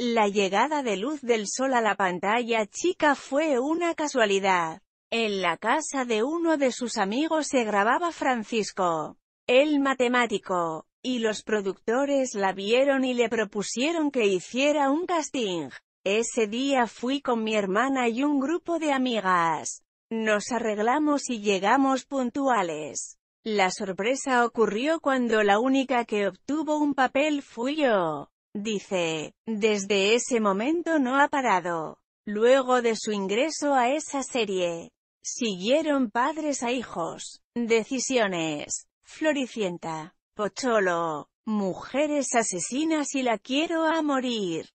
La llegada de luz del sol a la pantalla chica fue una casualidad. En la casa de uno de sus amigos se grababa Francisco, el matemático, y los productores la vieron y le propusieron que hiciera un casting. Ese día fui con mi hermana y un grupo de amigas. Nos arreglamos y llegamos puntuales. La sorpresa ocurrió cuando la única que obtuvo un papel fui yo. Dice, desde ese momento no ha parado. Luego de su ingreso a esa serie, siguieron padres a hijos, decisiones, floricienta, pocholo, mujeres asesinas y la quiero a morir.